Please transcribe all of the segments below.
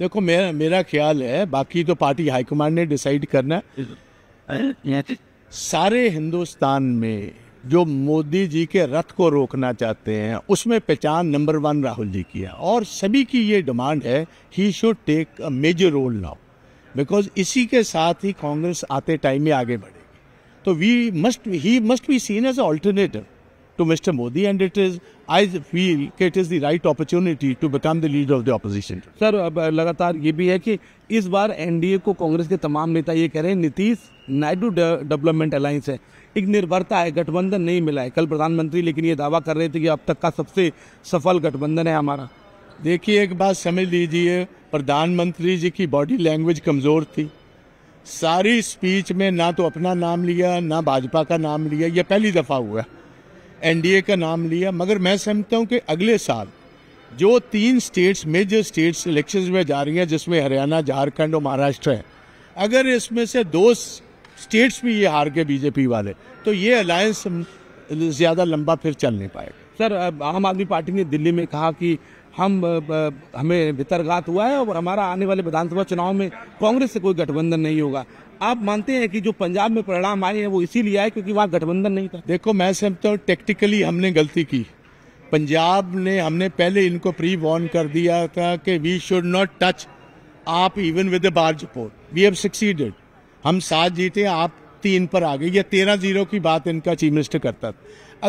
देखो मेरा मेरा ख्याल है बाकी तो पार्टी हाईकमांड ने डिसाइड करना सारे हिंदुस्तान में जो मोदी जी के रथ को रोकना चाहते हैं उसमें पहचान नंबर वन राहुल जी की है और सभी की ये डिमांड है he should take a major role now because इसी के साथ ही कांग्रेस आते टाइम में आगे बढ़ेगी तो we must he must be seen as alternative to Mr. Modi, and it is I feel कि it is the right opportunity to become the leader of the opposition. Sir अब uh, लगातार ये भी है कि इस बार NDA को कांग्रेस के तमाम नेता ये कह रहे हैं नीतीश नायडू डेवलपमेंट अलायंस है एक निर्भरता है गठबंधन नहीं मिला है कल प्रधानमंत्री लेकिन ये दावा कर रहे थे कि अब तक का सबसे सफल गठबंधन है हमारा देखिए एक बात समझ लीजिए प्रधानमंत्री जी की बॉडी लैंग्वेज कमज़ोर थी सारी स्पीच में ना तो अपना नाम लिया ना भाजपा का नाम लिया यह पहली दफ़ा हुआ एनडीए का नाम लिया मगर मैं समझता हूँ कि अगले साल जो तीन स्टेट्स मेजर स्टेट्स इलेक्शन में जा रही हैं जिसमें हरियाणा झारखंड और महाराष्ट्र है अगर इसमें से दो स्टेट्स भी ये हार के बीजेपी वाले तो ये अलायंस ज़्यादा लंबा फिर चल नहीं पाएगा सर आम आदमी पार्टी ने दिल्ली में कहा कि हम हमें भितरघात हुआ है और हमारा आने वाले विधानसभा चुनाव में कांग्रेस से कोई गठबंधन नहीं होगा आप मानते हैं कि जो पंजाब में परिणाम आए हैं वो इसीलिए आए क्योंकि वहाँ गठबंधन नहीं था देखो मैं समझता हूँ टेक्टिकली हमने गलती की पंजाब ने हमने पहले इनको प्री वॉर्न कर दिया था कि वी शुड नॉट टच आप even with bar we have succeeded हम सात जीते आप तीन पर आ गए या तेरह जीरो की बात इनका चीफ मिनिस्टर करता था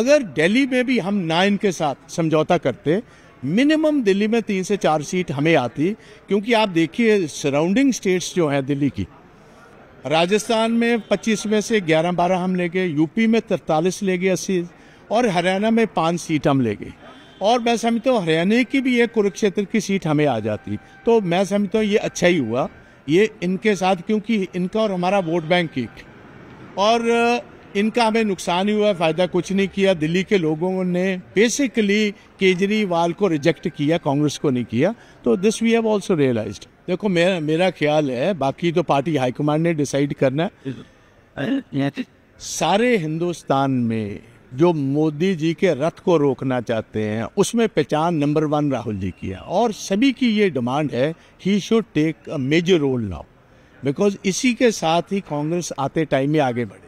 अगर दिल्ली में भी हम ना इनके साथ समझौता करते मिनिमम दिल्ली में तीन से चार सीट हमें आती क्योंकि आप देखिए सराउंडिंग स्टेट्स जो हैं दिल्ली की राजस्थान में 25 में से 11-12 हम ले गए यूपी में तरतालीस ले गए अस्सी और हरियाणा में पाँच सीट हम ले गए और मैं समझता हूँ हरियाणा की भी एक कुरुक्षेत्र की सीट हमें आ जाती तो मैं समझता हूँ ये अच्छा ही हुआ ये इनके साथ क्योंकि इनका और हमारा वोट बैंक एक और इनका हमें नुकसान ही हुआ फायदा कुछ नहीं किया दिल्ली के लोगों ने बेसिकली केजरीवाल को रिजेक्ट किया कांग्रेस को नहीं किया तो this we have also realise देखो मेरा मेरा ख्याल है बाकी तो पार्टी हाईकमांड ने डिसाइड करना है सारे हिंदुस्तान में जो मोदी जी के रथ को रोकना चाहते हैं उसमें पहचान नंबर वन राहुल जी की है और सभी की ये डिमांड है he should take a major role now because इसी के साथ ही कांग्रेस आते टाइम में आगे बढ़े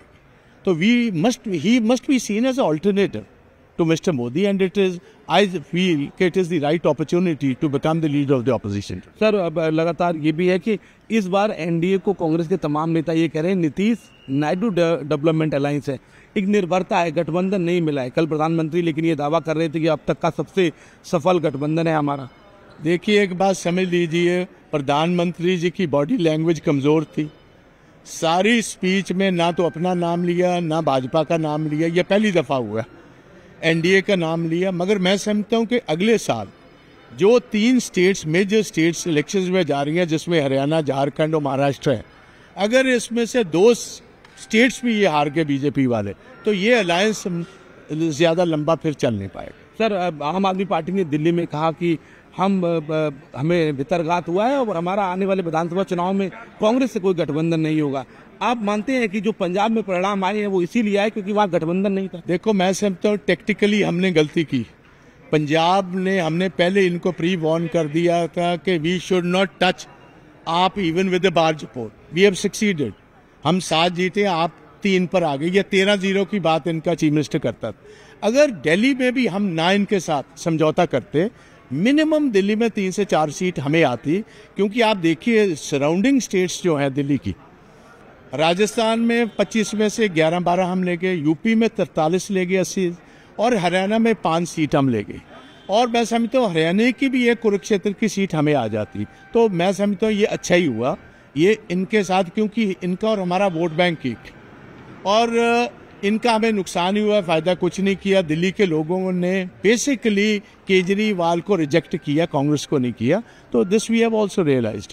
तो we must he must be seen as alternative to mister Modi and it is I feel कि it is the right opportunity to become the leader of the opposition sir अब लगातार ये भी है कि इस बार एनडीए को कांग्रेस के तमाम नेता ये कह रहे हैं नीतीश नायडू डेवलपमेंट अलायंस है एक निर्भरता है गठबंधन नहीं मिला है कल प्रधानमंत्री लेकिन ये दावा कर रहे थे कि अब तक का सबसे सफल गठबंधन है हमारा देखिए एक बात समझ लीजिए प्रधानमंत्री जी की बॉडी लैंग्वेज कमज़ोर थी सारी स्पीच में ना तो अपना नाम लिया ना भाजपा का नाम लिया यह पहली दफ़ा हुआ एनडीए का नाम लिया मगर मैं समझता हूँ कि अगले साल जो तीन स्टेट्स मेजर स्टेट्स इलेक्शंस में जा रही हैं जिसमें हरियाणा झारखंड और महाराष्ट्र है अगर इसमें से दो स्टेट्स भी ये हार के बीजेपी वाले तो ये अलायंस ज़्यादा लंबा फिर चल नहीं पाएगा सर आम आदमी पार्टी ने दिल्ली में कहा कि हम हमें भितरघात हुआ है और हमारा आने वाले विधानसभा चुनाव में कांग्रेस से कोई गठबंधन नहीं होगा आप मानते हैं कि जो पंजाब में परिणाम आए हैं वो इसीलिए आए क्योंकि वहाँ गठबंधन नहीं था देखो मैं समझता हूँ टेक्टिकली हमने गलती की पंजाब ने हमने पहले इनको प्री वॉर्न कर दिया था कि वी शुड नॉट टच आप even with barge support we have succeeded हम साथ जीते आप तीन पर आ गई या तेरह जीरो की बात इनका चीफ मिनिस्टर करता था अगर दिल्ली में भी हम ना इनके साथ समझौता करते मिनिमम दिल्ली में तीन से चार सीट हमें आती क्योंकि आप देखिए सराउंडिंग स्टेट्स जो हैं दिल्ली की राजस्थान में पच्चीस में से ग्यारह बारह हम ले गए यूपी में तरतालीस ले गए अस्सी और हरियाणा में पाँच सीट हम ले गए और मैं समझता हूँ हरियाणा की भी एक कुरुक्षेत्र की सीट हमें आ जाती तो मैं समझता हूँ ये अच्छा ही हुआ ये इनके साथ क्योंकि इनका और हमारा वोट बैंक एक और इनका हमें नुकसान ही हुआ फ़ायदा कुछ नहीं किया दिल्ली के लोगों ने बेसिकली केजरीवाल को रिजेक्ट किया कांग्रेस को नहीं किया तो this we have also realise